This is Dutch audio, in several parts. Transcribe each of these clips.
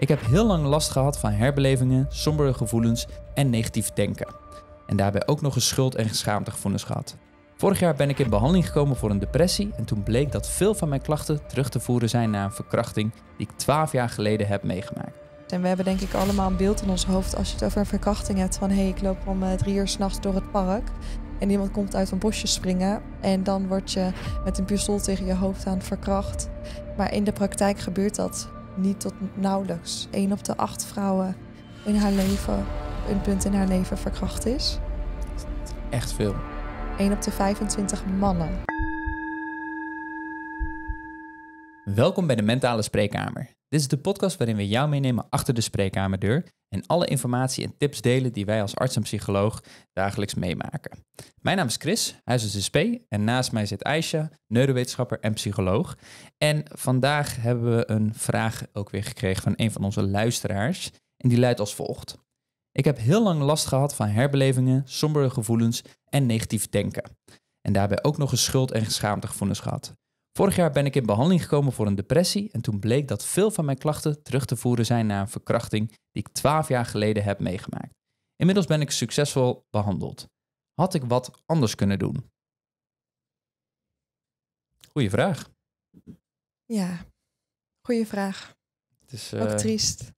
Ik heb heel lang last gehad van herbelevingen, sombere gevoelens en negatief denken. En daarbij ook nog eens schuld- en geschaamtegevoelens gehad. Vorig jaar ben ik in behandeling gekomen voor een depressie en toen bleek dat veel van mijn klachten terug te voeren zijn naar een verkrachting die ik 12 jaar geleden heb meegemaakt. En we hebben denk ik allemaal een beeld in ons hoofd als je het over een verkrachting hebt van hé, hey, ik loop om eh, drie uur s'nachts door het park en iemand komt uit een bosje springen en dan word je met een pistool tegen je hoofd aan verkracht. Maar in de praktijk gebeurt dat niet tot nauwelijks. 1 op de 8 vrouwen in haar leven, een punt in haar leven verkracht is. Echt veel. 1 op de 25 mannen. Welkom bij de Mentale Spreekkamer. Dit is de podcast waarin we jou meenemen achter de spreekkamerdeur en alle informatie en tips delen die wij als arts en psycholoog dagelijks meemaken. Mijn naam is Chris, SP en naast mij zit Aisha, neurowetenschapper en psycholoog. En vandaag hebben we een vraag ook weer gekregen van een van onze luisteraars en die luidt als volgt. Ik heb heel lang last gehad van herbelevingen, sombere gevoelens en negatief denken. En daarbij ook nog eens schuld- en gevoelens gehad. Vorig jaar ben ik in behandeling gekomen voor een depressie en toen bleek dat veel van mijn klachten terug te voeren zijn naar een verkrachting die ik 12 jaar geleden heb meegemaakt. Inmiddels ben ik succesvol behandeld. Had ik wat anders kunnen doen? Goeie vraag. Ja, goeie vraag. Het is, ook eh, triest.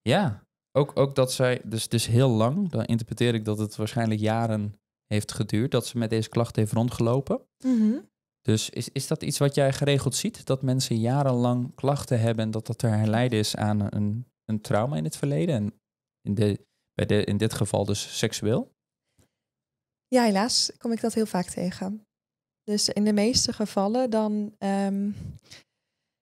Ja, ook, ook dat zij, dus, heel lang, dan interpreteer ik dat het waarschijnlijk jaren heeft geduurd dat ze met deze klacht heeft rondgelopen. Mm dus is, is dat iets wat jij geregeld ziet? Dat mensen jarenlang klachten hebben en dat dat er herleiden is aan een, een trauma in het verleden? En in, de, bij de, in dit geval dus seksueel? Ja, helaas kom ik dat heel vaak tegen. Dus in de meeste gevallen dan. Ehm,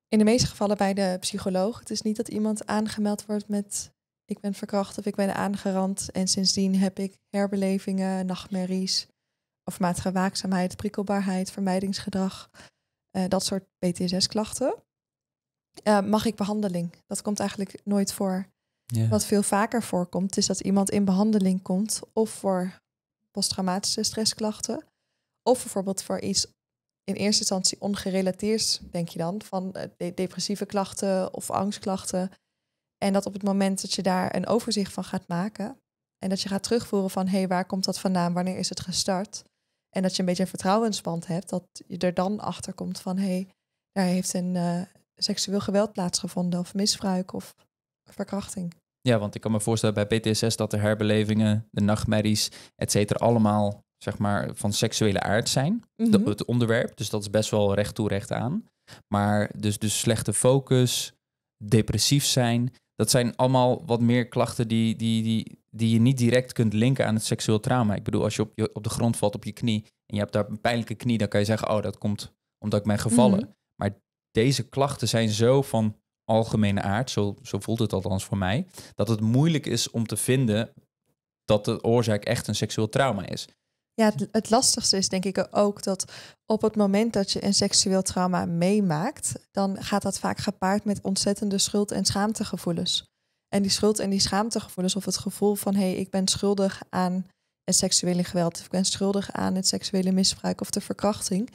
in de meeste gevallen bij de psycholoog. Het is niet dat iemand aangemeld wordt met ik ben verkracht of ik ben aangerand en sindsdien heb ik herbelevingen, nachtmerries. Of matige waakzaamheid, prikkelbaarheid, vermijdingsgedrag, eh, dat soort PTSS-klachten, eh, mag ik behandeling. Dat komt eigenlijk nooit voor. Wat veel vaker voorkomt, is dat iemand in behandeling komt of voor posttraumatische stressklachten, of bijvoorbeeld voor iets in eerste instantie ongerelateerd, denk je dan, van eh, depressieve klachten of angstklachten. En dat op het moment dat je daar een overzicht van gaat maken en dat je gaat terugvoeren van hé, hey, waar komt dat vandaan, wanneer is het gestart, en dat je een beetje een vertrouwensband hebt, dat je er dan achter komt van hé, hey, daar heeft een eh, seksueel geweld plaatsgevonden of misbruik of verkrachting. Ja, want ik kan me voorstellen bij PTSS dat de herbelevingen, de nachtmerries, et cetera, allemaal zeg maar van seksuele aard zijn. Mm -hmm. het onderwerp, dus dat is best wel recht toe recht aan. Maar dus, dus slechte focus, depressief zijn, dat zijn allemaal wat meer klachten die, die, die, die je niet direct kunt linken aan het seksueel trauma. Ik bedoel, als je op, je op de grond valt op je knie en je hebt daar een pijnlijke knie, dan kan je zeggen, oh, dat komt omdat ik ben gevallen. Mhm. Maar deze klachten zijn zo van algemene aard, zo, zo voelt het althans voor mij, dat het moeilijk is om te vinden dat de oorzaak echt een seksueel trauma is. Ja, het, het, lastigste is denk ik ook dat op het moment dat je een seksueel trauma meemaakt, dan gaat dat vaak gepaard met ontzettende schuld- en schaamtegevoelens. En die schuld- en die schaamtegevoelens, of het gevoel van hé, hey, ik ben schuldig aan het seksuele geweld, of ik ben schuldig aan het seksuele misbruik of de verkrachting,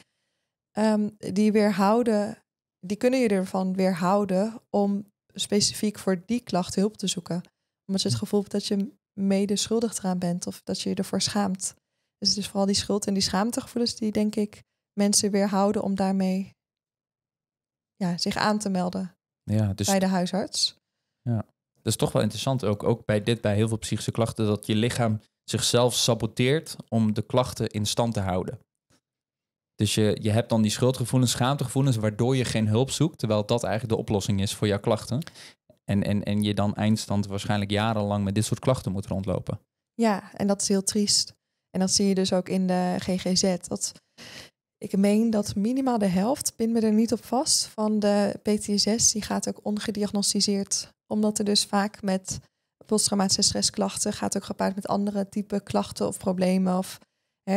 um, die weerhouden, die kunnen je ervan weerhouden om specifiek voor die klacht hulp te zoeken. Omdat je het hm. gevoel hebt dat je mede schuldig eraan bent of dat je je ervoor schaamt. Dus het is vooral die schuld en die schaamtegevoelens die denk ik mensen weerhouden om daarmee ja, zich aan te melden ja, dus bij de huisarts. Ja, dat is toch wel interessant ook, ook bij dit, bij heel veel psychische klachten, dat je lichaam zichzelf saboteert om de klachten in stand te houden. Dus je, je hebt dan die schuldgevoelens, schaamtegevoelens, waardoor je geen hulp zoekt, terwijl dat eigenlijk de oplossing is voor jouw klachten. En, en, en je dan eindstand waarschijnlijk jarenlang met dit soort klachten moet rondlopen. Ja, en dat is heel triest. En dat zie je dus ook in de GGZ. Dat, ik meen dat minimaal de helft, pin me er niet op vast, van de PTSS, die gaat ook ongediagnosticeerd. Omdat er dus vaak met posttraumatische stressklachten gaat ook gepaard met andere type klachten of problemen of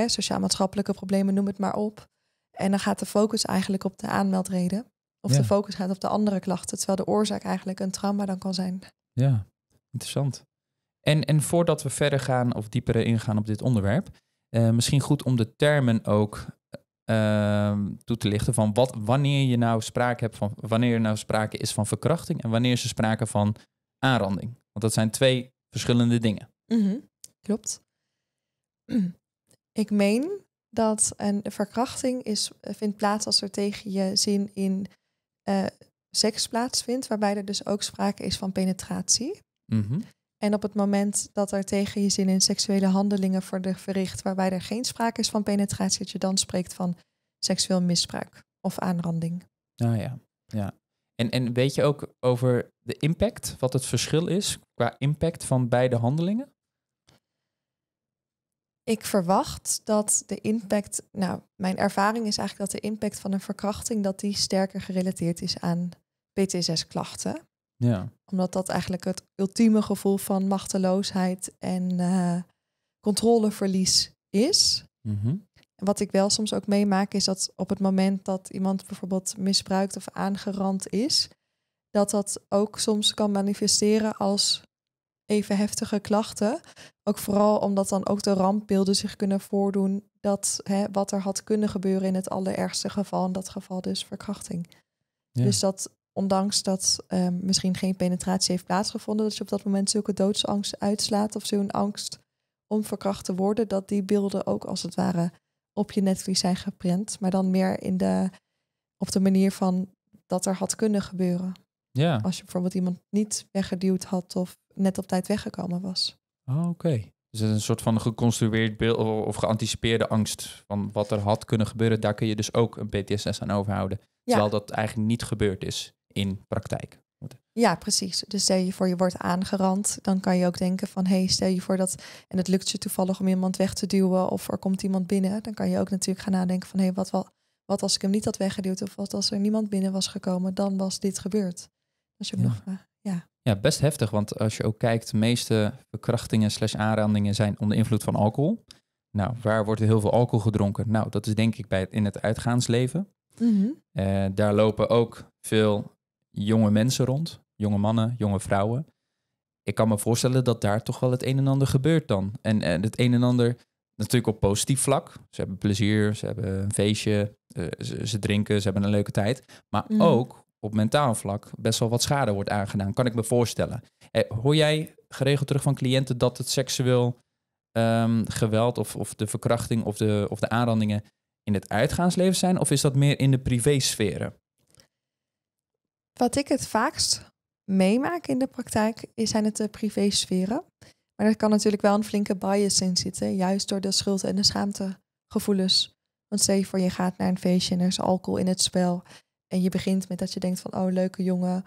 sociaal-maatschappelijke problemen, noem het maar op. En dan gaat de focus eigenlijk op de aanmeldreden. Of de focus gaat op de andere klachten, terwijl de oorzaak eigenlijk een trauma dan kan zijn. Ja, interessant. En, en voordat we verder gaan of dieper ingaan op dit onderwerp, eh, misschien goed om de termen ook ehm, toe te lichten van wat, wanneer, je nou sprake hebt van, wanneer er nou sprake is van verkrachting en wanneer ze sprake van aanranding. Want dat zijn twee verschillende dingen. Mhm, klopt. Ik meen dat een verkrachting is, vindt plaats als er tegen je zin in eh, seks plaatsvindt, waarbij er dus ook sprake is van penetratie. Mm en op het moment dat er tegen je zin in seksuele handelingen worden verricht waarbij er geen sprake is van penetratie, dat je dan spreekt van seksueel misbruik of aanranding. Nou ah, ja, ja. En, en weet je ook over de impact, wat het verschil is qua impact van beide handelingen? Ik verwacht dat de impact, nou, mijn ervaring is eigenlijk dat de impact van een verkrachting, dat die sterker gerelateerd is aan PTSS-klachten. Ja. Omdat dat eigenlijk het ultieme gevoel van machteloosheid en eh, controleverlies is. Mm Wat ik wel soms ook meemaak is dat op het moment dat iemand bijvoorbeeld misbruikt of aangerand is, dat dat ook soms kan manifesteren als even heftige klachten. Ook vooral omdat dan ook de rampbeelden zich kunnen voordoen dat hè, wat er had kunnen gebeuren in het allerergste geval, in dat geval dus verkrachting. Dus dat ondanks dat ehm, misschien geen penetratie heeft plaatsgevonden, dat je op dat moment zulke doodsangst uitslaat of zo'n angst om verkracht te worden, dat die beelden ook als het ware op je netvlies zijn geprint, maar dan meer in de, op de manier van dat er had kunnen gebeuren. Ja. Als je bijvoorbeeld iemand niet weggeduwd had of net op tijd weggekomen was. Oh, oké. Dus het is een soort van geconstrueerd beeld of geanticipeerde angst van wat er had kunnen gebeuren. Daar kun je dus ook een PTSS aan overhouden. Terwijl dat eigenlijk niet gebeurd is in praktijk Ja, precies. Dus stel je voor je wordt aangerand, dan kan je ook denken van hé, hey, stel je voor dat en het lukt je toevallig om iemand weg te duwen of er komt iemand binnen, dan kan je ook natuurlijk gaan nadenken van hé, hey, wat, wat, wat als ik hem niet had weggeduwd of wat als er niemand binnen was gekomen, dan was dit gebeurd. Dat is ja. nog eh, Ja. ja, best heftig, want als je ook kijkt, de meeste verkrachtingen slash aanrandingen zijn onder invloed van alcohol. Nou, waar wordt er heel veel alcohol gedronken? Nou, dat is denk ik bij het, in het uitgaansleven. Mm daar lopen ook veel jonge mensen rond. Jonge mannen, jonge vrouwen. Ik kan me voorstellen dat daar toch wel het een en ander gebeurt dan. En, het een en ander natuurlijk op positief vlak. Ze hebben plezier, ze hebben een feestje, eh, ze, ze drinken, ze hebben een leuke tijd. Maar mm. ook op mentaal vlak best wel wat schade wordt aangedaan, kan ik me voorstellen. Eh, hoor jij geregeld terug van cliënten dat het seksueel ehm, geweld of, of de verkrachting of de, of de aanrandingen in het uitgaansleven zijn? Of is dat meer in de privésferen? Wat ik het vaakst meemaak in de praktijk zijn het de eh, privésferen. Maar er kan natuurlijk wel een flinke bias in zitten, juist door de schuld- en de schaamtegevoelens. Want stel je voor, je gaat naar een feestje en er is alcohol in het spel. En je begint met dat je denkt van, oh leuke jongen,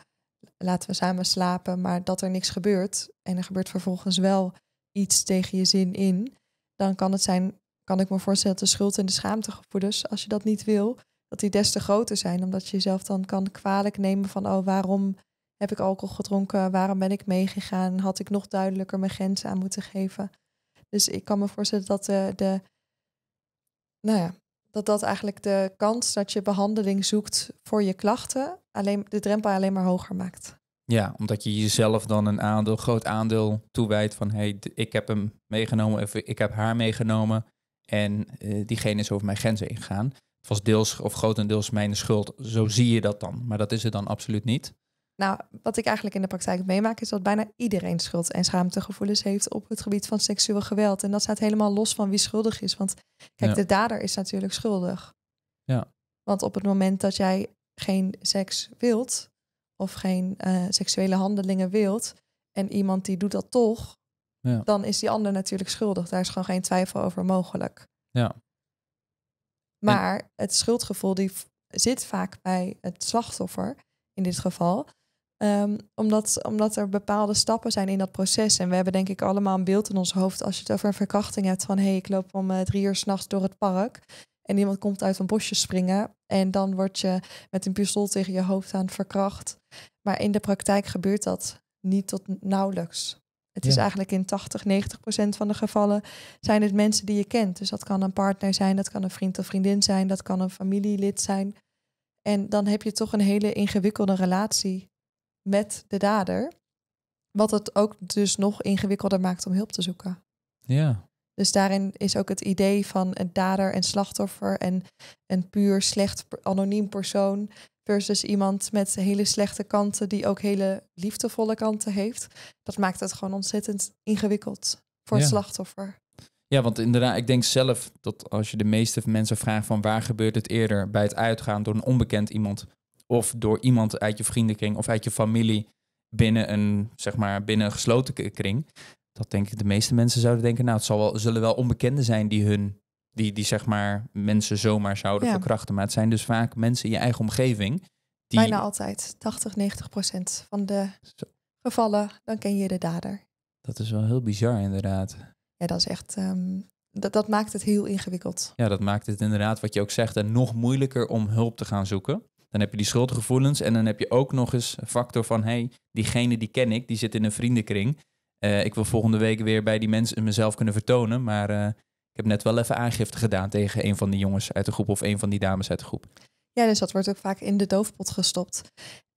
laten we samen slapen. Maar dat er niks gebeurt en er gebeurt vervolgens wel iets tegen je zin in. Dan kan het zijn, kan ik me voorstellen, dat de schuld- en de schaamtegevoelens, als je dat niet wil, dat die des te groter zijn. Omdat je jezelf dan kan kwalijk nemen van, oh, waarom heb ik alcohol gedronken? Waarom ben ik meegegaan? Had ik nog duidelijker mijn grenzen aan moeten geven? Dus ik kan me voorstellen dat de, de nou ja, dat dat eigenlijk de kans dat je behandeling zoekt voor je klachten, alleen, de drempel alleen maar hoger maakt. Ja, omdat je jezelf dan een aandeel, groot aandeel toewijdt van hé, hey, ik heb hem meegenomen of ik heb haar meegenomen en eh, diegene is over mijn grenzen ingegaan het deels of grotendeels mijn schuld. Zo zie je dat dan, maar dat is het dan absoluut niet. Nou, wat ik eigenlijk in de praktijk meemaak is dat bijna iedereen schuld en schaamtegevoelens heeft op het gebied van seksueel geweld. En dat staat helemaal los van wie schuldig is. Want kijk, de dader is natuurlijk schuldig. Ja. Want op het moment dat jij geen seks wilt of geen eh, seksuele handelingen wilt en iemand die doet dat toch, ja. dan is die ander natuurlijk schuldig. Daar is gewoon geen twijfel over mogelijk. Ja. Maar het schuldgevoel die zit vaak bij het slachtoffer in dit geval. Ehm, omdat, omdat er bepaalde stappen zijn in dat proces. En we hebben denk ik allemaal een beeld in ons hoofd als je het over een verkrachting hebt van hé, hey, ik loop om eh, drie uur s'nachts door het park en iemand komt uit een bosje springen en dan word je met een pistool tegen je hoofd aan verkracht. Maar in de praktijk gebeurt dat niet tot nauwelijks. Het is eigenlijk in 80, 90 procent van de gevallen zijn het mensen die je kent. Dus dat kan een partner zijn, dat kan een vriend of vriendin zijn, dat kan een familielid zijn. En dan heb je toch een hele ingewikkelde relatie met de dader. Wat het ook dus nog ingewikkelder maakt om hulp te zoeken. Ja. Dus daarin is ook het idee van een dader en slachtoffer en een puur slecht anoniem persoon Versus iemand met hele slechte kanten die ook hele liefdevolle kanten heeft. Dat maakt het gewoon ontzettend ingewikkeld voor het slachtoffer. Ja, want inderdaad, ik denk zelf dat als je de meeste mensen vraagt van waar gebeurt het eerder bij het uitgaan door een onbekend iemand of door iemand uit je vriendenkring of uit je familie binnen een, zeg maar, binnen een gesloten kring, dat denk ik de meeste mensen zouden denken, nou, het zal wel, zullen wel onbekenden zijn die hun die, die zeg maar mensen zomaar zouden verkrachten. Maar het zijn dus vaak mensen in je eigen omgeving. Bijna altijd, 80, 90 procent van de gevallen, dan ken je de dader. Dat is wel heel bizar inderdaad. Ja, dat is echt, ehm, dat, dat maakt het heel ingewikkeld. Ja, dat maakt het inderdaad, wat je ook zegt, en nog moeilijker om hulp te gaan zoeken. Dan heb je die schuldgevoelens en dan heb je ook nog eens een factor van, hey, diegene die ken ik, die zit in een vriendenkring. Eh, ik wil volgende week weer bij die mensen mezelf kunnen vertonen, maar eh, ik heb net wel even aangifte gedaan tegen een van die jongens uit de groep of een van die dames uit de groep. Ja, dus dat wordt ook vaak in de doofpot gestopt.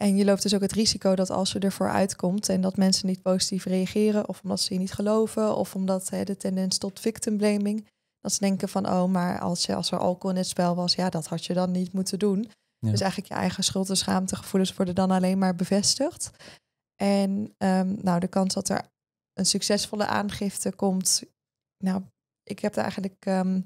En je loopt dus ook het risico dat als er ervoor uitkomt en dat mensen niet positief reageren, of omdat ze je niet geloven, of omdat hè, de tendens tot victim blaming, dat ze denken van, oh, maar als, je, als er alcohol in het spel was, ja, dat had je dan niet moeten doen. Dus eigenlijk je eigen schuld- en schaamtegevoelens worden dan alleen maar bevestigd. En ehm, nou, de kans dat er een succesvolle aangifte komt, nou, ik heb daar eigenlijk, ehm,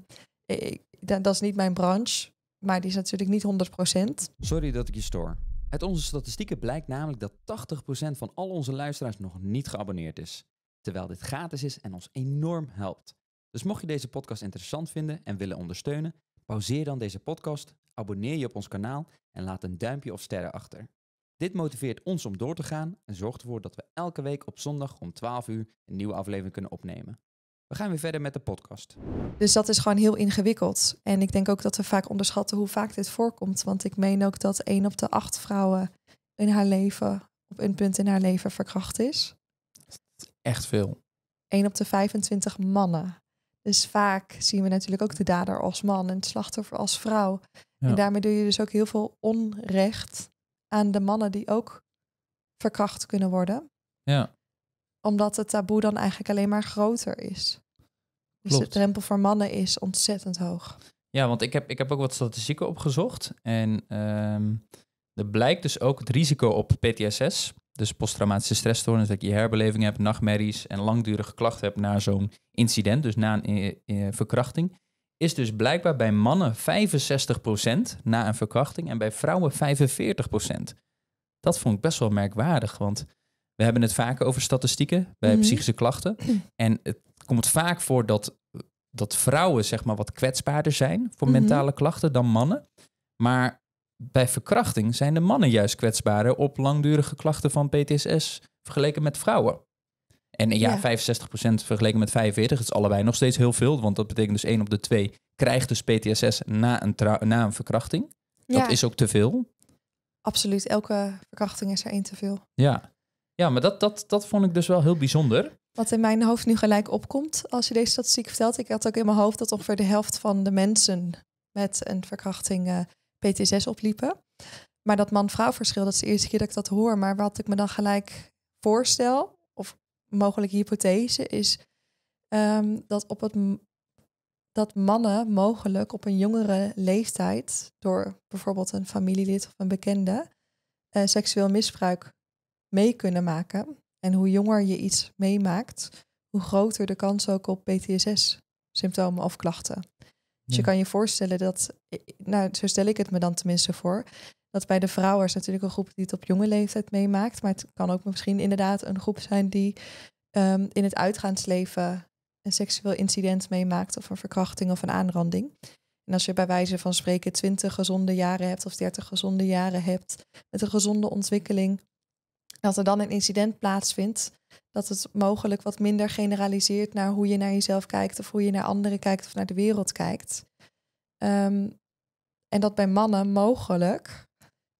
dat is niet mijn branche, maar die is natuurlijk niet 100%. Sorry dat ik je stoor. Uit onze statistieken blijkt namelijk dat 80% van al onze luisteraars nog niet geabonneerd is. Terwijl dit gratis is en ons enorm helpt. Dus mocht je deze podcast interessant vinden en willen ondersteunen, pauzeer dan deze podcast, abonneer je op ons kanaal en laat een duimpje of sterren achter. Dit motiveert ons om door te gaan en zorgt ervoor dat we elke week op zondag om 12 uur een nieuwe aflevering kunnen opnemen. We gaan weer verder met de podcast. Dus dat is gewoon heel ingewikkeld. En ik denk ook dat we vaak onderschatten hoe vaak dit voorkomt. Want ik meen ook dat één op de acht vrouwen in haar leven, op een punt in haar leven, verkracht is. Echt veel. 1 op de 25 mannen. Dus vaak zien we natuurlijk ook de dader als man en het slachtoffer als vrouw. En daarmee doe je dus ook heel veel onrecht aan de mannen die ook verkracht kunnen worden. Ja omdat het taboe dan eigenlijk alleen maar groter is. Dus Klopt. de drempel voor mannen is ontzettend hoog. Ja, want ik heb, ik heb ook wat statistieken opgezocht. En ehm, er blijkt dus ook het risico op PTSS, dus posttraumatische stressstoornis, dat je herbeleving hebt, nachtmerries en langdurige klachten hebt na zo'n incident, dus na een eh, eh, verkrachting, is dus blijkbaar bij mannen 65% na een verkrachting en bij vrouwen 45%. Dat vond ik best wel merkwaardig, want we hebben het vaak over statistieken bij mhm. psychische klachten. En het komt vaak voor dat, dat vrouwen zeg maar, wat kwetsbaarder zijn voor mhm. mentale klachten dan mannen. Maar bij verkrachting zijn de mannen juist kwetsbaarder op langdurige klachten van PTSS vergeleken met vrouwen. En ja, ja. 65% vergeleken met 45 is allebei nog steeds heel veel. Want dat betekent dus één op de twee krijgt dus PTSS na een, na een verkrachting. Dat is ook te veel. Absoluut, elke verkrachting is er één te veel. Ja, ja, maar dat, dat, dat vond ik dus wel heel bijzonder. Wat in mijn hoofd nu gelijk opkomt als je deze statistiek vertelt. Ik had ook in mijn hoofd dat ongeveer de helft van de mensen met een verkrachting uh, eh, PTSS opliepen. Maar dat man-vrouw verschil, dat is de eerste keer dat ik dat hoor. Maar wat ik me dan gelijk voorstel, of mogelijke hypothese, is ehm, dat, op het, dat mannen mogelijk op een jongere leeftijd, door bijvoorbeeld een familielid of een bekende, eh, seksueel misbruik mee kunnen maken. En hoe jonger je iets meemaakt, hoe groter de kans ook op PTSS-symptomen of klachten. Dus je kan je voorstellen dat, eh, nou, zo stel ik het me dan tenminste voor, dat bij de vrouwen is natuurlijk een groep die het op jonge leeftijd meemaakt, maar het kan ook misschien inderdaad een groep zijn die ehm, in het uitgaansleven een seksueel incident meemaakt of een verkrachting of een aanranding. En als je bij wijze van spreken 20 gezonde jaren hebt of 30 gezonde jaren hebt met een gezonde ontwikkeling, dat er dan een incident plaatsvindt, dat het mogelijk wat minder generaliseert naar hoe je naar jezelf kijkt of hoe je naar anderen kijkt of naar de wereld kijkt. Ehm, en dat bij mannen mogelijk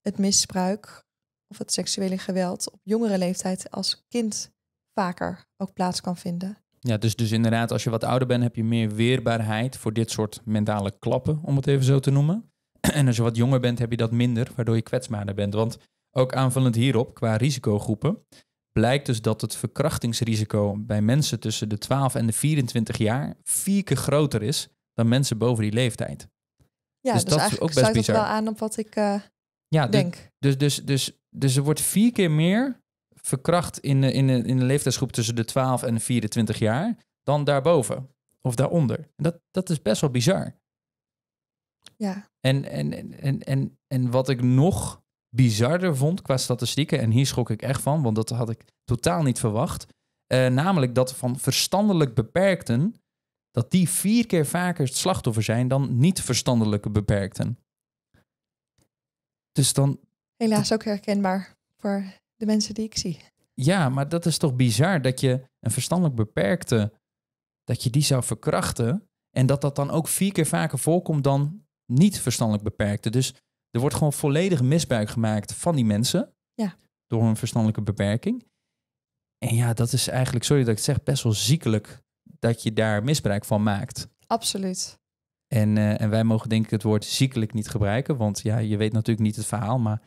het misbruik of het seksuele geweld op jongere leeftijd als kind vaker ook plaats kan vinden. Ja, dus, dus inderdaad, als je wat ouder bent, heb je meer weerbaarheid voor dit soort mentale klappen, om het even zo te noemen. En als je wat jonger bent, heb je dat minder, waardoor je kwetsbaarder bent. Want ook aanvullend hierop, qua risicogroepen, blijkt dus dat het verkrachtingsrisico bij mensen tussen de 12 en de 24 jaar vier keer groter is dan mensen boven die leeftijd. Ja, dus, dus dat is ook best bizar. wel aan op wat ik eh, ja, dus- denk. Dus, dus, dus, dus, er wordt vier keer meer verkracht in de, eh, in, de, eh, in de leeftijdsgroep tussen de 12 en de 24 jaar dan daarboven of daaronder. Dat, dat is best wel bizar. Ja. En, en, en, en, en wat ik nog bizarder vond qua statistieken, en hier schrok ik echt van, want dat had ik totaal niet verwacht. Eh, namelijk dat van verstandelijk beperkten, dat die vier keer vaker het slachtoffer zijn dan niet verstandelijke beperkten. Dus dan. Helaas ook herkenbaar voor de mensen die ik zie. Ja, maar dat is toch bizar dat je een verstandelijk beperkte, dat je die zou verkrachten en dat dat dan ook vier keer vaker voorkomt dan niet verstandelijk beperkte. Dus er wordt gewoon volledig misbruik gemaakt van die mensen. Ja. Door een verstandelijke beperking. En ja, dat is eigenlijk, sorry dat ik het zeg, best wel ziekelijk dat je daar misbruik van maakt. Absoluut. En, eh, en wij mogen denk ik het woord ziekelijk niet gebruiken, want ja, je weet natuurlijk niet het verhaal, maar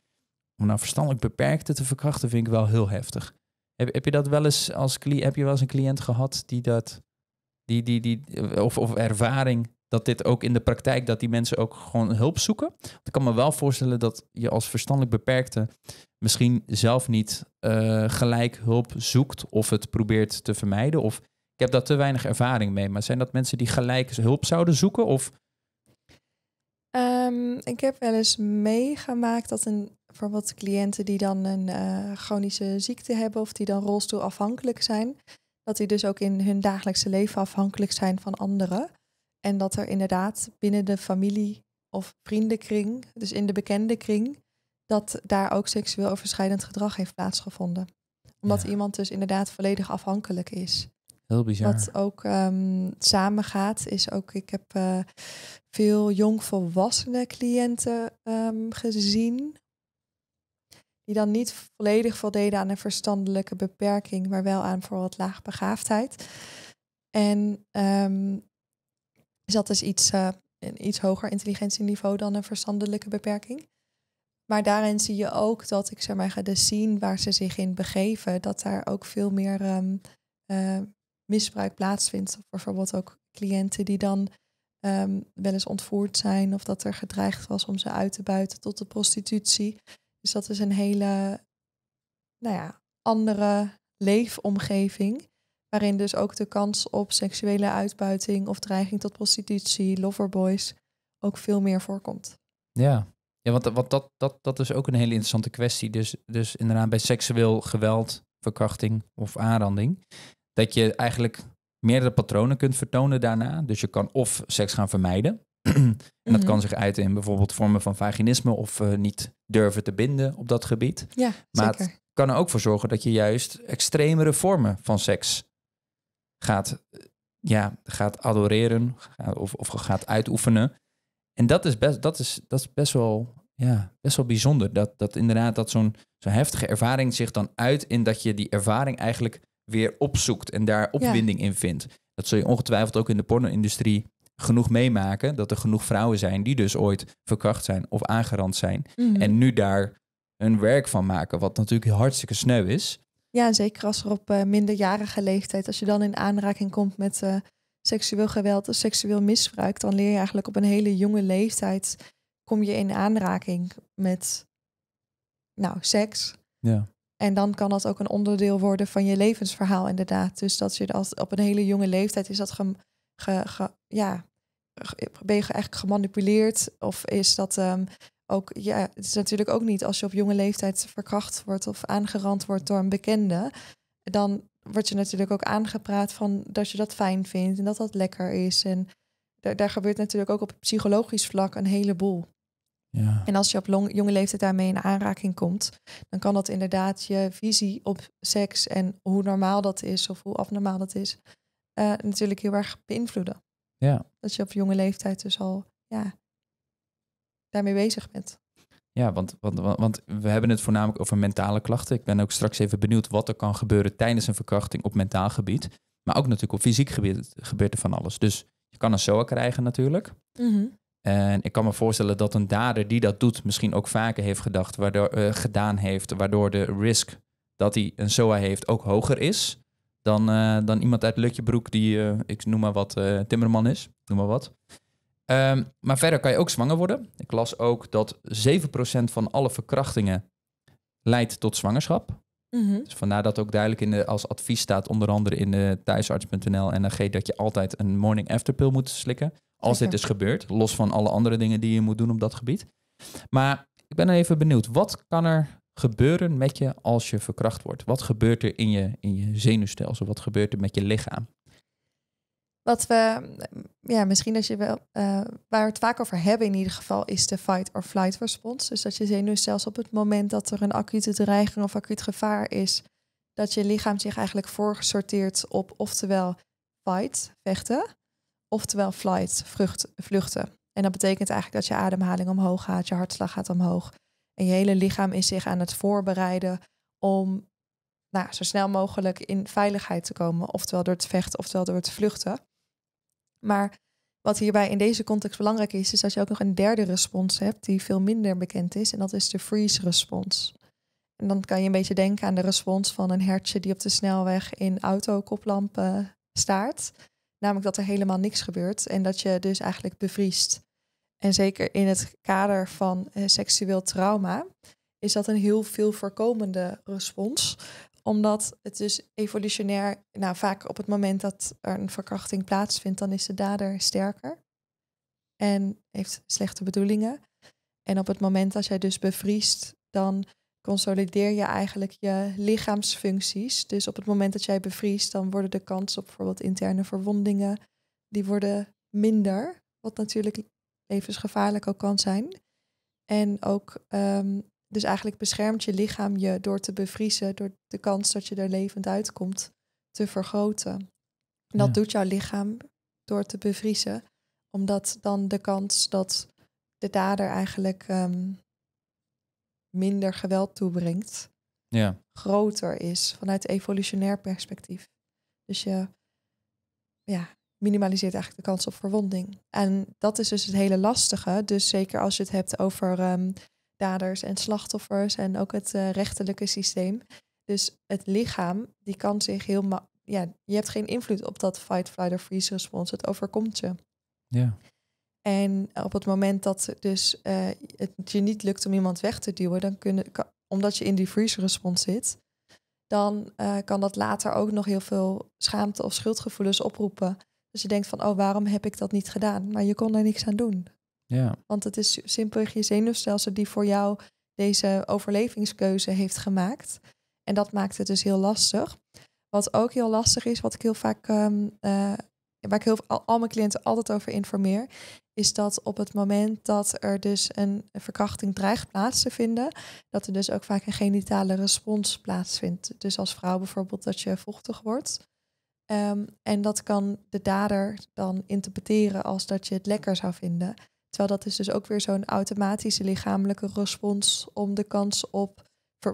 om nou verstandelijk beperkte te verkrachten vind ik wel heel heftig. Heb, heb je dat wel eens als heb je wel eens een cliënt gehad die dat, die, die, die, of, of ervaring dat dit ook in de praktijk, dat die mensen ook gewoon hulp zoeken. Want ik kan me wel voorstellen dat je als verstandelijk beperkte misschien zelf niet eh, gelijk hulp zoekt of het probeert te vermijden. Of ik heb daar te weinig ervaring mee. Maar zijn dat mensen die gelijk hulp zouden zoeken? Of... Ehm, ik heb wel eens meegemaakt dat een, bijvoorbeeld cliënten die dan een eh, chronische ziekte hebben of die dan rolstoelafhankelijk zijn, dat die dus ook in hun dagelijkse leven afhankelijk zijn van anderen. En dat er inderdaad binnen de familie of vriendenkring, dus in de bekende kring, dat daar ook seksueel overschrijdend gedrag heeft plaatsgevonden. Omdat iemand dus inderdaad volledig afhankelijk is. Heel bizar. Wat ook um, samengaat is ook, ik heb uh, veel jongvolwassene cliënten ehm, gezien. Die dan niet volledig voldeden aan een verstandelijke beperking, maar wel aan bijvoorbeeld laagbegaafdheid. En um, dus dat is iets, eh, een iets hoger intelligentieniveau dan een verstandelijke beperking. Maar daarin zie je ook dat ik zeg maar, ga de dus zien waar ze zich in begeven, dat daar ook veel meer um, uh, misbruik plaatsvindt. Bijvoorbeeld ook cliënten die dan ehm, wel eens ontvoerd zijn of dat er gedreigd was om ze uit te buiten tot de prostitutie. Dus dat is een hele nou ja, andere leefomgeving Waarin dus ook de kans op seksuele uitbuiting of dreiging tot prostitutie, loverboys, ook veel meer voorkomt. Ja, ja want, dat, dat, dat is ook een hele interessante kwestie. Dus, dus inderdaad, bij seksueel geweld, verkrachting of aanranding, dat je eigenlijk meerdere patronen kunt vertonen daarna. Dus je kan of seks gaan vermijden. en dat mhm. kan zich uiten in bijvoorbeeld vormen van vaginisme of eh, niet durven te binden op dat gebied. Ja, maar zeker. het kan er ook voor zorgen dat je juist extremere vormen van seks gaat, eh, ja, gaat adoreren of, of gaat uitoefenen. En dat is best, dat is, dat is best, wel, ja, best wel bijzonder. Dat, dat inderdaad dat zo'n zo'n heftige ervaring zich dan uit in dat je die ervaring eigenlijk weer opzoekt en daar opwinding in vindt. Dat zul je ongetwijfeld ook in de porno-industrie genoeg meemaken. Dat er genoeg vrouwen zijn die dus ooit verkracht zijn of aangerand zijn. Mhm. En nu daar een werk van maken, wat natuurlijk hartstikke sneu is. Ja, zeker als er op eh, minderjarige leeftijd, als je dan in aanraking komt met eh, seksueel geweld of seksueel misbruik, dan leer je eigenlijk op een hele jonge leeftijd, kom je in aanraking met, nou, seks. Ja. En dan kan dat ook een onderdeel worden van je levensverhaal, inderdaad. Dus dat je als op een hele jonge leeftijd is dat ge, ja, ben je eigenlijk gemanipuleerd of is dat ehm, ook, ja, het is natuurlijk ook niet als je op jonge leeftijd verkracht wordt of aangerand wordt door een bekende, dan wordt je natuurlijk ook aangepraat van dat je dat fijn vindt en dat dat lekker is. En daar gebeurt natuurlijk ook op psychologisch vlak een heleboel. Ja. En als je op jonge leeftijd daarmee in aanraking komt, dan kan dat inderdaad je visie op seks en hoe normaal dat is of hoe afnormaal dat is, eh, natuurlijk heel erg beïnvloeden. Ja. Dat je op jonge leeftijd dus al ja, daarmee bezig bent. Ja, want, want, want, we hebben het voornamelijk over mentale klachten. Ik ben ook straks even benieuwd wat er kan gebeuren tijdens een verkrachting op mentaal gebied. Maar ook natuurlijk op fysiek gebied gebeurt er van alles. Dus je kan een SOA krijgen natuurlijk. Mhm. En ik kan me voorstellen dat een dader die dat doet misschien ook vaker heeft gedacht, waardoor, eh, gedaan heeft, waardoor de risk dat hij een SOA heeft ook hoger is dan, eh, dan iemand uit Lutjebroek die, eh, ik noem maar wat, timmerman is, noem maar wat. Ehm, maar verder kan je ook zwanger worden. Ik las ook dat 7% van alle verkrachtingen leidt tot zwangerschap. Mhm. Dus vandaar dat ook duidelijk in de, als advies staat, onder andere in de thuisarts.nl en AG, dat je altijd een morning after pill moet slikken. Als dit is gebeurd, los van alle andere dingen die je moet doen op dat gebied. Maar ik ben even benieuwd, wat kan er gebeuren met je als je verkracht wordt? Wat gebeurt er in je, in je zenuwstelsel? Wat gebeurt er met je lichaam? Wat we, mm, ja, misschien als je wel, eh, waar we het vaak over hebben in ieder geval, is de fight or flight respons. Dus dat je zenuwstelsel op het moment dat er een acute dreiging of acuut gevaar is, dat je lichaam zich eigenlijk voorgesorteerd op oftewel fight, vechten, oftewel flight, vluchten. En dat betekent eigenlijk dat je ademhaling omhoog gaat, je hartslag gaat omhoog. En je hele lichaam is zich aan het voorbereiden om nou, zo snel mogelijk in veiligheid te komen. Oftewel door het vechten, oftewel door het vluchten. Maar wat hierbij in deze context belangrijk is, is dat je ook nog een derde respons hebt die veel minder bekend is. En dat is de freeze respons. En dan kan je een beetje denken aan de respons van een hertje die op de snelweg in autokoplampen staart. Namelijk dat er helemaal niks gebeurt en dat je dus eigenlijk bevriest. En zeker in het kader van eh, seksueel trauma is dat een heel veel voorkomende respons omdat het dus evolutionair, nou vaak op het moment dat er een verkrachting plaatsvindt, dan is de dader sterker en heeft slechte bedoelingen. En op het moment dat jij dus bevriest, dan consolideer je eigenlijk je lichaamsfuncties. Dus op het moment dat jij bevriest, dan worden de kans op bijvoorbeeld interne verwondingen, die worden minder. Wat natuurlijk levensgevaarlijk ook kan zijn. En ook ehm, dus eigenlijk beschermt je lichaam je door te bevriezen, door de kans dat je er levend uitkomt te vergroten. En dat doet jouw lichaam door te bevriezen, omdat dan de kans dat de dader eigenlijk ehm, minder geweld toebrengt, ja. groter is vanuit evolutionair perspectief. Dus je ja, minimaliseert eigenlijk de kans op verwonding. En dat is dus het hele lastige. Dus zeker als je het hebt over ehm, daders en slachtoffers en ook het eh, rechterlijke systeem. Dus het lichaam, die kan zich heel ja, je hebt geen invloed op dat fight, flight of freeze response. Het overkomt je. Ja. En op het moment dat dus, eh, het je niet lukt om iemand weg te duwen, dan kunnen, omdat je in die freeze response zit, dan eh, kan dat later ook nog heel veel schaamte of schuldgevoelens oproepen. Dus je denkt van, oh, waarom heb ik dat niet gedaan? Maar je kon er niks aan doen. Ja. Want het is simpelweg je zenuwstelsel die voor jou deze overlevingskeuze heeft gemaakt. En dat maakt het dus heel lastig. Wat ook heel lastig is, wat ik heel vaak, ehm, eh, waar ik heel, al, mijn cliënten altijd over informeer, is dat op het moment dat er dus een verkrachting dreigt plaats te vinden, dat er dus ook vaak een genitale respons plaatsvindt. Dus als vrouw bijvoorbeeld dat je vochtig wordt. Ehm, en dat kan de dader dan interpreteren als dat je het lekker zou vinden. Terwijl dat is dus ook weer zo'n automatische lichamelijke respons om de kans op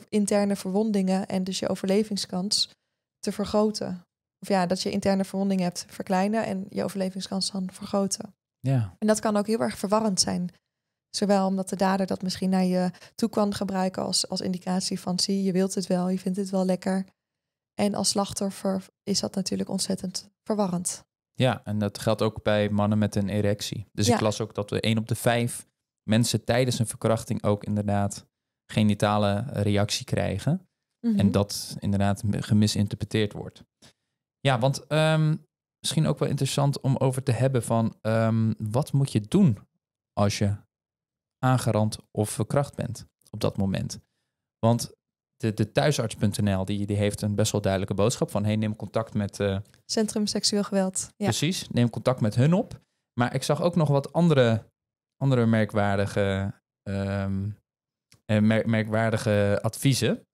interne verwondingen en dus je overlevingskans te vergroten. Of ja, dat je interne verwondingen hebt verkleinen en je overlevingskans dan vergroten. Ja. En dat kan ook heel erg verwarrend zijn. Zowel omdat de dader dat misschien naar je toe kan gebruiken als, als indicatie van zie, je wilt het wel, je vindt het wel lekker. En als slachtoffer is dat natuurlijk ontzettend verwarrend. Ja, en dat geldt ook bij mannen met een erectie. Dus ik las ook dat we 1 op de vijf mensen tijdens een verkrachting ook inderdaad genitale reactie krijgen. En mhm. dat inderdaad gemisinterpreteerd wordt. Ja, want ehm, misschien ook wel interessant om over te hebben van um, wat moet je doen als je aangerand of verkracht bent op dat moment. Want de, de thuisarts.nl die, die heeft een best wel duidelijke boodschap van hey, neem contact met... Eh, centrum Seksueel Geweld. Ja. Precies, neem contact met hun op. Maar ik zag ook nog wat andere, andere merkwaardige, um, merkwaardige adviezen.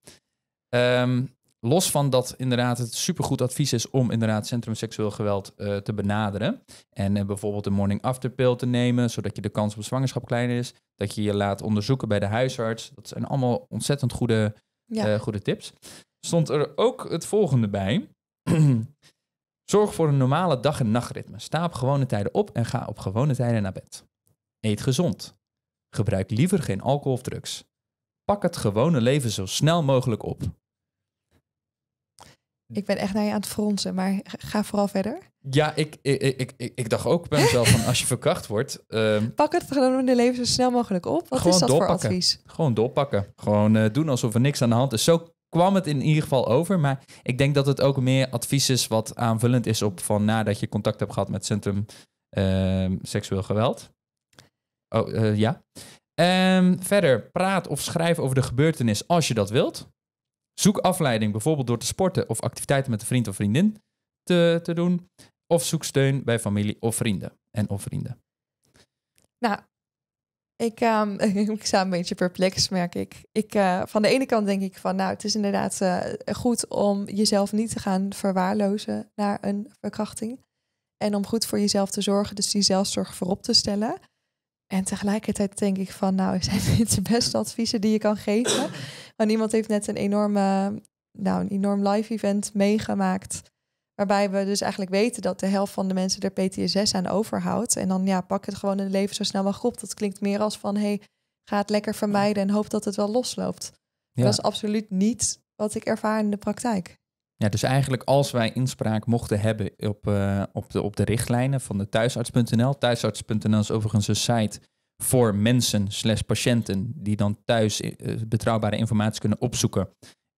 Ehm, los van dat inderdaad het supergoed advies is om inderdaad Centrum Seksueel Geweld eh, te benaderen. En bijvoorbeeld de morning after pill te nemen, zodat je de kans op zwangerschap kleiner is. Dat je je laat onderzoeken bij de huisarts. Dat zijn allemaal ontzettend goede ja. Eh, goede tips. Stond er ook het volgende bij. Zorg voor een normale dag- en nachtritme. Sta op gewone tijden op en ga op gewone tijden naar bed. Eet gezond. Gebruik liever geen alcohol of drugs. Pak het gewone leven zo snel mogelijk op. Ik ben echt naar je aan het fronsen, maar ga vooral verder. Ja, ik, ik, ik, ik, ik dacht ook bij mezelf van als je verkracht wordt... Ehm, Pak het gewoon in de leven zo snel mogelijk op. Wat is dat voor advies? Gewoon doorpakken. Gewoon eh, doen alsof er niks aan de hand is. Zo kwam het in ieder geval over. Maar ik denk dat het ook meer advies is wat aanvullend is op van nadat je contact hebt gehad met Centrum ehm, Seksueel Geweld. Oh, eh, ja. Ehm, verder, praat of schrijf over de gebeurtenis als je dat wilt. Zoek afleiding, bijvoorbeeld door te sporten of activiteiten met een vriend of vriendin te, te doen. Of zoek steun bij familie of vrienden en of vrienden. Nou, ik, ehm, ik sta een beetje perplex, merk ik. ik eh, van de ene kant denk ik van, nou, het is inderdaad eh, goed om jezelf niet te gaan verwaarlozen naar een verkrachting. En om goed voor jezelf te zorgen, dus die zelfzorg voorop te stellen. En tegelijkertijd denk ik van, nou, zijn dit de beste adviezen die je kan geven? Want iemand heeft net een enorme, nou, een enorm live event meegemaakt. Waarbij we dus eigenlijk weten dat de helft van de mensen er PTSS aan overhoudt. En dan ja, pak het gewoon in het leven zo snel mogelijk op. Dat klinkt meer als van, hey, ga het lekker vermijden en hoop dat het wel losloopt. Dat is absoluut niet wat ik ervaar in de praktijk. Ja, dus eigenlijk als wij inspraak mochten hebben op, eh, op, de, op de richtlijnen van de thuisarts.nl. Thuisarts.nl is overigens een site voor mensen slash patiënten die dan thuis eh, betrouwbare informatie kunnen opzoeken.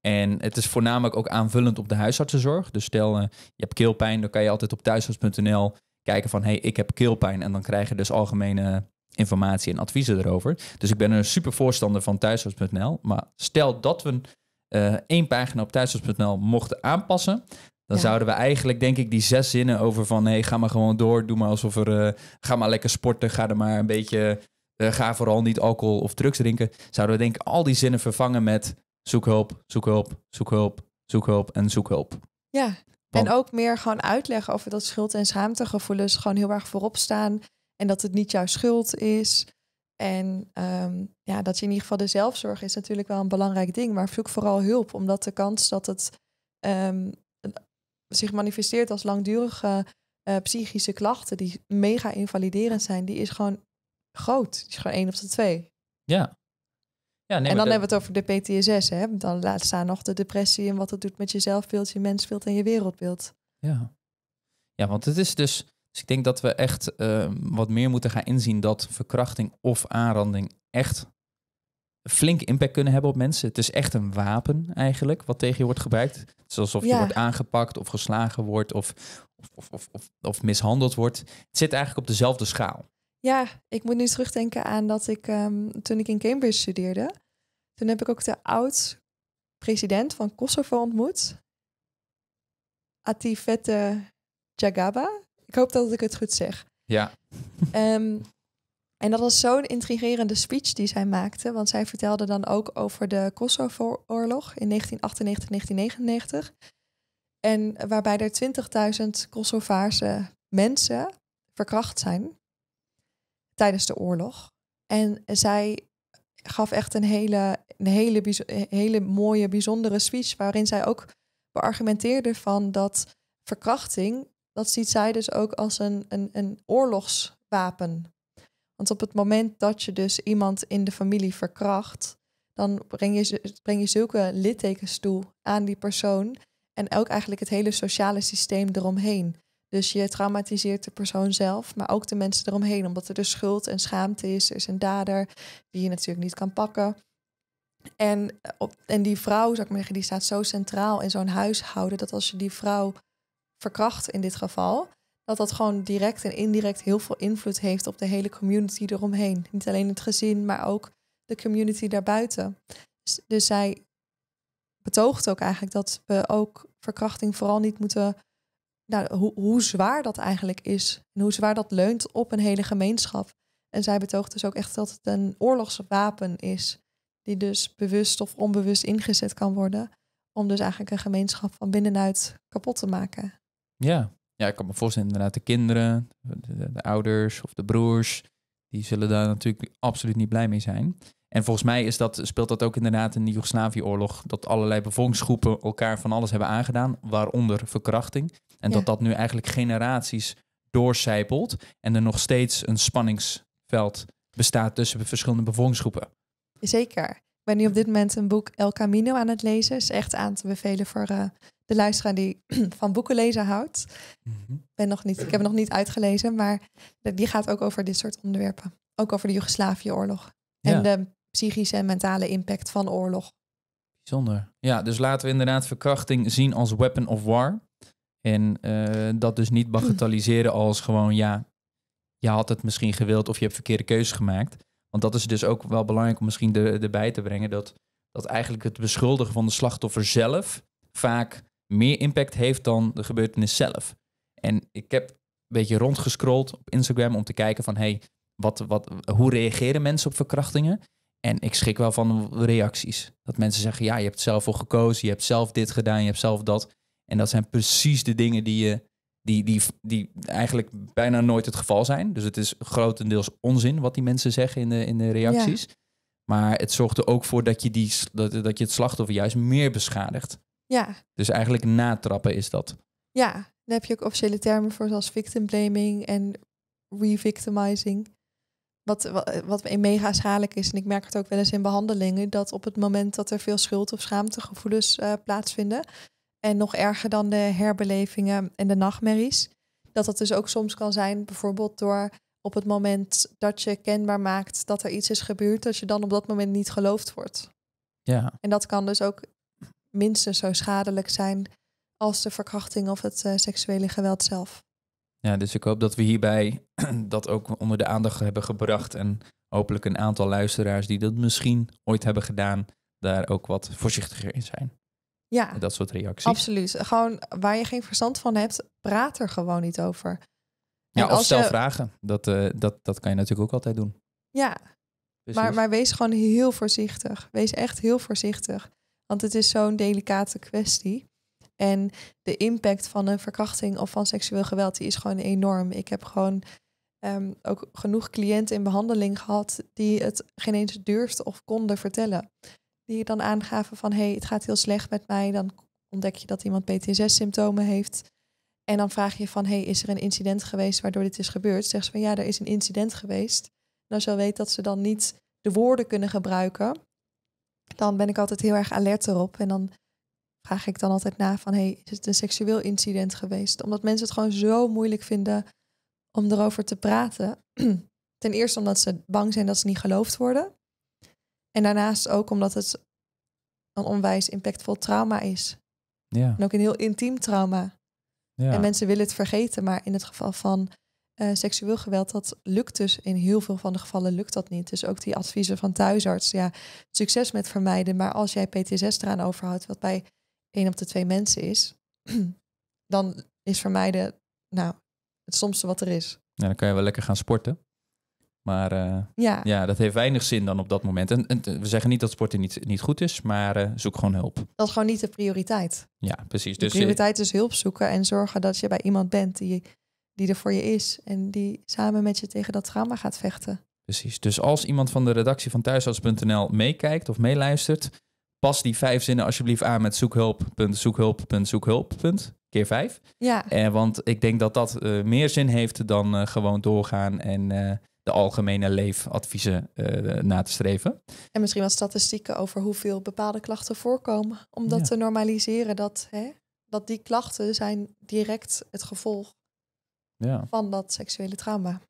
En het is voornamelijk ook aanvullend op de huisartsenzorg. Dus stel eh, je hebt keelpijn, dan kan je altijd op thuisarts.nl kijken van hé, hey, ik heb keelpijn. En dan krijg je dus algemene informatie en adviezen erover. Dus ik ben een super voorstander van thuisarts.nl. Maar stel dat we een eh, één pagina op thuisarts.nl mochten aanpassen. Dan zouden we eigenlijk, denk ik, die zes zinnen over van... hé, ga maar gewoon door, doe maar alsof er... Uh, ga maar lekker sporten, ga er maar een beetje... Eh, ga vooral niet alcohol of drugs drinken. Zouden we denk ik al die zinnen vervangen met... zoek hulp, zoek hulp, zoek hulp, zoek hulp en zoek hulp. Ja, en ook meer gewoon uitleggen over dat schuld- en schaamtegevoelens... gewoon heel erg voorop staan en dat het niet jouw schuld is... En ehm, ja, dat je in ieder geval de zelfzorg is natuurlijk wel een belangrijk ding. Maar zoek vooral hulp, omdat de kans dat het ehm, zich manifesteert als langdurige eh, psychische klachten, die mega invaliderend zijn, die is gewoon groot. Die is gewoon één op de twee. Ja. ja en dan hebben we het over de PTSS. Hè? Dan laat staan nog de depressie en wat het doet met je zelfbeeld, je mensbeeld en je wereldbeeld. Ja. Ja, want het is dus dus ik denk dat we echt ehm, wat meer moeten gaan inzien dat verkrachting of aanranding echt flink impact kunnen hebben op mensen. Het is echt een wapen eigenlijk, wat tegen je wordt gebruikt. Het is alsof je wordt aangepakt of geslagen wordt of, of, of, of, of mishandeld wordt. Het zit eigenlijk op dezelfde schaal. Ja, ik moet nu terugdenken aan dat ik ehm, toen ik in Cambridge studeerde, toen heb ik ook de oud-president van Kosovo ontmoet, Atifete Jagaba. Ik hoop dat ik het goed zeg. Ja. Ehm, en dat was zo'n intrigerende speech die zij maakte. Want zij vertelde dan ook over de Kosovo-oorlog in 1998-1999. En waarbij er 20.000 Kosovaarse mensen verkracht zijn tijdens de oorlog. En zij gaf echt een hele, een hele, hele mooie, bijzondere speech. Waarin zij ook beargumenteerde van dat verkrachting dat ziet zij dus ook als een, een, een oorlogswapen. Want op het moment dat je dus iemand in de familie verkracht, dan breng je, breng je zulke littekens toe aan die persoon en ook eigenlijk het hele sociale systeem eromheen. Dus je traumatiseert de persoon zelf, maar ook de mensen eromheen, omdat er dus schuld en schaamte is. Er is een dader die je natuurlijk niet kan pakken. En, op, en die vrouw, zou ik maar zeggen, die staat zo centraal in zo'n huishouden dat als je die vrouw verkracht in dit geval, dat dat gewoon direct en indirect heel veel invloed heeft op de hele community eromheen. Niet alleen het gezin, maar ook de community daarbuiten. Dus, dus, zij betoogt ook eigenlijk dat we ook verkrachting vooral niet moeten. Nou, hoe, hoe zwaar dat eigenlijk is en hoe zwaar dat leunt op een hele gemeenschap. En zij betoogt dus ook echt dat het een oorlogswapen is, die dus bewust of onbewust ingezet kan worden om dus eigenlijk een gemeenschap van binnenuit kapot te maken. Ja. ja, ik kan me voorstellen inderdaad de kinderen, de, ouders of de broers. Die zullen daar natuurlijk absoluut niet blij mee zijn. En volgens mij is dat, speelt dat ook inderdaad in de Joegoslavië-oorlog. Dat allerlei bevolkingsgroepen elkaar van alles hebben aangedaan, waaronder verkrachting. En dat dat nu eigenlijk generaties doorcijpelt. En er nog steeds een spanningsveld bestaat tussen verschillende bevolkingsgroepen. Zeker. Ik ben nu op dit moment een boek El Camino aan het lezen. Is echt aan te bevelen voor uh, de luisteraar die van boeken lezen houdt. Mhm. ben nog niet, ik heb het nog niet uitgelezen, maar die gaat ook over dit soort onderwerpen. Ook over de Joegoslavië-oorlog en de psychische en mentale impact van oorlog. Bijzonder. Ja, dus laten we inderdaad verkrachting zien als weapon of war. En eh, dat dus niet bagatelliseren als gewoon, ja, je had het misschien gewild of je hebt verkeerde keuzes gemaakt. Want dat is dus ook wel belangrijk om misschien de, erbij te brengen dat, dat eigenlijk het beschuldigen van de slachtoffer zelf vaak meer impact heeft dan de gebeurtenis zelf. En ik heb een beetje rondgescrolld op Instagram om te kijken van hey, wat, wat, hoe reageren mensen op verkrachtingen? En ik schrik wel van reacties. Dat mensen zeggen, ja, je hebt zelf voor gekozen, je hebt zelf dit gedaan, je hebt zelf dat. En dat zijn precies de dingen die, je, eh, die, die, die eigenlijk bijna nooit het geval zijn. Dus het is grotendeels onzin wat die mensen zeggen in de, in de reacties. Maar het zorgt er ook voor dat je, die, dat, dat je het slachtoffer juist meer beschadigt. Ja. Dus eigenlijk natrappen is dat. Ja, daar heb je ook officiële termen voor, zoals victim blaming en revictimizing. Wat, wat, wat mega schadelijk is, en ik merk het ook wel eens in behandelingen, dat op het moment dat er veel schuld of schaamtegevoelens eh, plaatsvinden, en nog erger dan de herbelevingen en de nachtmerries, dat dat dus ook soms kan zijn, bijvoorbeeld door op het moment dat je kenbaar maakt dat er iets is gebeurd, dat je dan op dat moment niet geloofd wordt. Ja. En dat kan dus ook minstens zo schadelijk zijn als de verkrachting of het eh, seksuele geweld zelf. Ja, dus ik hoop dat we hierbij dat ook onder de aandacht hebben gebracht en hopelijk een aantal luisteraars die dat misschien ooit hebben gedaan, daar ook wat voorzichtiger in zijn. Ja, dat soort reacties. Absoluut. Gewoon waar je geen verstand van hebt, praat er gewoon niet over. Ja, of stel vragen. Dat, eh, dat, dat kan je natuurlijk ook altijd doen. Ja, maar, maar wees gewoon heel voorzichtig. Wees echt heel voorzichtig. Want het is zo'n delicate kwestie. En de impact van een verkrachting of van seksueel geweld die is gewoon enorm. Ik heb gewoon ehm, ook genoeg cliënten in behandeling gehad die het geen eens durfden of konden vertellen. Die dan aangaven van hé, hey, het gaat heel slecht met mij. Dan ontdek je dat iemand PTSS-symptomen heeft. En dan vraag je van, hey, is er een incident geweest waardoor dit is gebeurd? Zeggen ze van, ja, er is een incident geweest. Nou als je weet dat ze dan niet de woorden kunnen gebruiken, dan ben ik altijd heel erg alert erop. En dan vraag ik dan altijd na van, hey, is het een seksueel incident geweest? Omdat mensen het gewoon zo moeilijk vinden om erover te praten. Ten eerste omdat ze bang zijn dat ze niet geloofd worden. En daarnaast ook omdat het een onwijs impactvol trauma is. Ja. En ook een heel intiem trauma. Ja. En mensen willen het vergeten, maar in het geval van uh, seksueel geweld, dat lukt dus in heel veel van de gevallen lukt dat niet. Dus ook die adviezen van thuisarts, ja, succes met vermijden. Maar als jij PTSS eraan overhoudt, wat bij één op de twee mensen is, dan is vermijden nou het stomste wat er is. Ja, dan kan je wel lekker gaan sporten. Maar eh, ja. ja, dat heeft weinig zin dan op dat moment. En, we zeggen niet dat sporten niet, niet goed is, maar eh, zoek gewoon hulp. Dat is gewoon niet de prioriteit. Ja, precies. De dus prioriteit is hulp zoeken en zorgen dat je bij iemand bent die die er voor je is en die samen met je tegen dat trauma gaat vechten. Precies. Dus als iemand van de redactie van thuisarts.nl meekijkt of meeluistert, pas die vijf zinnen alsjeblieft aan met zoekhulp, zoekhulp, zoekhulp, keer vijf. Ja. En eh, want ik denk dat dat eh, meer zin heeft dan eh, gewoon doorgaan en de algemene leefadviezen na te streven. En misschien wat statistieken over hoeveel bepaalde klachten voorkomen. Om dat te normaliseren, dat, hè, dat die klachten zijn direct het gevolg ja. van dat seksuele trauma.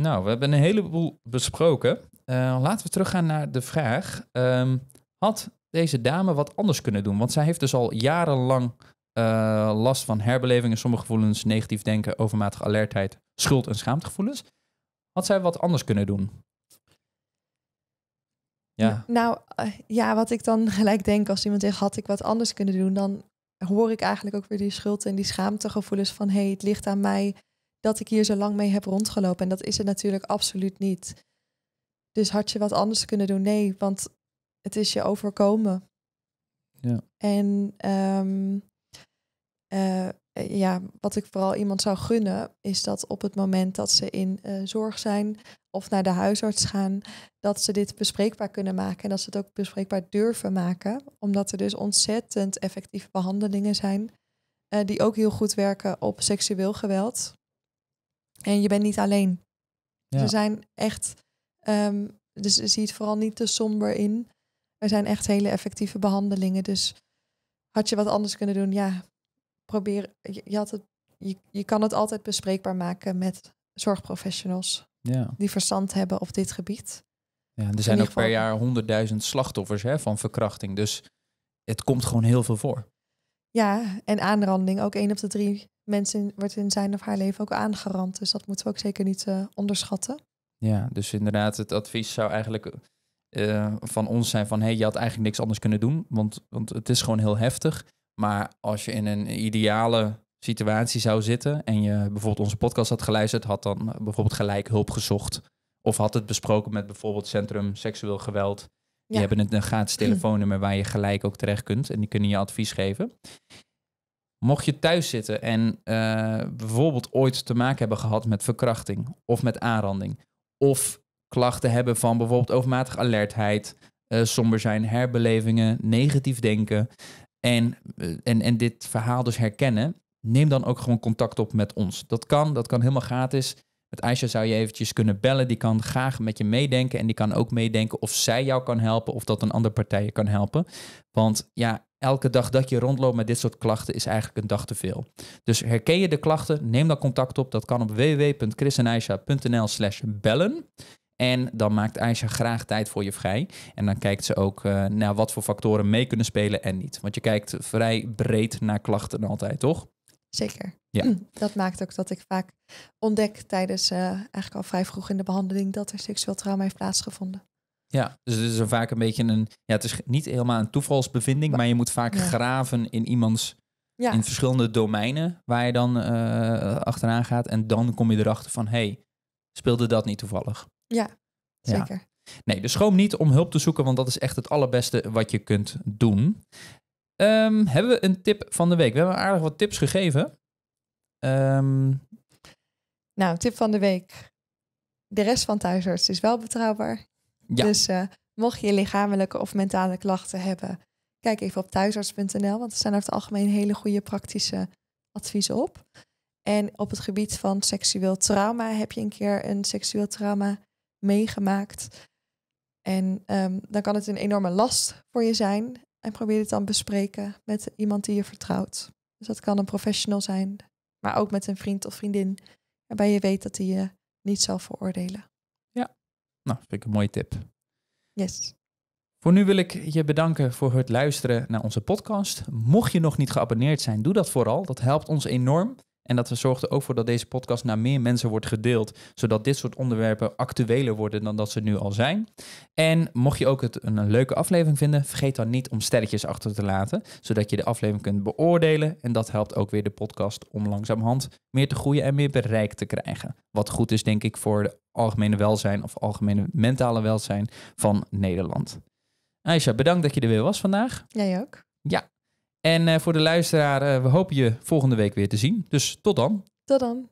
Nou, we hebben een heleboel besproken. Uh, laten we teruggaan naar de vraag: ehm, had deze dame wat anders kunnen doen? Want zij heeft dus al jarenlang eh, last van herbelevingen, sommige gevoelens, negatief denken, overmatige alertheid, schuld- en schaamtegevoelens. Had zij wat anders kunnen doen? Ja. Nou, eh, ja, wat ik dan gelijk denk als iemand zegt, had ik wat anders kunnen doen, dan hoor ik eigenlijk ook weer die schuld en die schaamtegevoelens van hé, hey, het ligt aan mij dat ik hier zo lang mee heb rondgelopen. En dat is het natuurlijk absoluut niet. Dus had je wat anders kunnen doen? Nee, want het is je overkomen. Ja. En um, eh, ja, wat ik vooral iemand zou gunnen, is dat op het moment dat ze in eh, zorg zijn of naar de huisarts gaan, dat ze dit bespreekbaar kunnen maken en dat ze het ook bespreekbaar durven maken, omdat er dus ontzettend effectieve behandelingen zijn eh, die ook heel goed werken op seksueel geweld. En je bent niet alleen. Ja. Ze zijn echt, um, dus zie het vooral niet te somber in. Er zijn echt hele effectieve behandelingen, dus had je wat anders kunnen doen? Ja, probeer, je, had het, je, je kan het altijd bespreekbaar maken met zorgprofessionals ja. die verstand hebben op dit gebied. Ja, er zijn ook per jaar honderdduizend slachtoffers hè, van verkrachting. Dus het komt gewoon heel veel voor. Ja, en aanranding. Ook één op de drie mensen wordt in zijn of haar leven ook aangerand. Dus dat moeten we ook zeker niet eh, onderschatten. Ja, dus inderdaad, het advies zou eigenlijk eh, van ons zijn van... hé, hey, je had eigenlijk niks anders kunnen doen, want, want het is gewoon heel heftig. Maar als je in een ideale situatie zou zitten en je bijvoorbeeld onze podcast had geluisterd, had dan bijvoorbeeld gelijk hulp gezocht. Of had het besproken met bijvoorbeeld Centrum Seksueel Geweld. Die hebben een gratis telefoonnummer waar je gelijk ook terecht kunt. En die kunnen je advies geven. Mocht je thuis zitten en eh, bijvoorbeeld ooit te maken hebben gehad met verkrachting of met aanranding. Of klachten hebben van bijvoorbeeld overmatig alertheid, eh, somber zijn, herbelevingen, negatief denken en, eh, en, en dit verhaal dus herkennen, neem dan ook gewoon contact op met ons. Dat kan, dat kan helemaal gratis. Met Aisha zou je eventjes kunnen bellen. Die kan graag met je meedenken. En die kan ook meedenken of zij jou kan helpen. Of dat een andere partij je kan helpen. Want ja, elke dag dat je rondloopt met dit soort klachten is eigenlijk een dag te veel. Dus herken je de klachten, neem dan contact op. Dat kan op www.chrisenaisha.nl slash bellen. En dan maakt Aisha graag tijd voor je vrij. En dan kijkt ze ook eh, naar wat voor factoren mee kunnen spelen en niet. Want je kijkt vrij breed naar klachten altijd, toch? Zeker. Ja. Mm, dat maakt ook dat ik vaak ontdek tijdens, eh, eigenlijk al vrij vroeg in de behandeling, dat er seksueel trauma heeft plaatsgevonden. Ja, dus het is vaak een beetje een. Ja, het is niet helemaal een toevalsbevinding, maar, maar je moet vaak graven in iemands. In verschillende domeinen waar je dan eh, achteraan gaat. En dan kom je erachter van: hey, speelde dat niet toevallig? Ja, zeker. Nee, dus schroom niet om hulp te zoeken, want dat is echt het allerbeste wat je kunt doen. Ehm, hebben we een tip van de week? We hebben aardig wat tips gegeven. Ehm, nou, tip van de week. De rest van thuisarts is wel betrouwbaar. Dus eh, mocht je lichamelijke of mentale klachten hebben, kijk even op thuisarts.nl, want er staan over het algemeen hele goede praktische adviezen op. En op het gebied van seksueel trauma heb je een keer een seksueel trauma meegemaakt. En ehm, dan kan het een enorme last voor je zijn. En probeer dit dan bespreken met iemand die je vertrouwt. Dus dat kan een professional zijn, maar ook met een vriend of vriendin waarbij je weet dat die je niet zal veroordelen. Ja, nou, vind ik een mooie tip. Yes. Voor nu wil ik je bedanken voor het luisteren naar onze podcast. Mocht je nog niet geabonneerd zijn, doe dat vooral. Dat helpt ons enorm. En dat we zorgen er ook voor dat deze podcast naar meer mensen wordt gedeeld. Zodat dit soort onderwerpen actueler worden dan dat ze nu al zijn. En mocht je ook het een, leuke aflevering vinden, vergeet dan niet om sterretjes achter te laten. Zodat je de aflevering kunt beoordelen. En dat helpt ook weer de podcast om langzamerhand meer te groeien en meer bereik te krijgen. Wat goed is, denk ik, voor het algemene welzijn of algemene mentale welzijn van Nederland. Aisha, bedankt dat je er weer was vandaag. Jij ook. Ja, en eh, voor de luisteraar, eh, we hopen je volgende week weer te zien. Dus tot dan. Tot dan.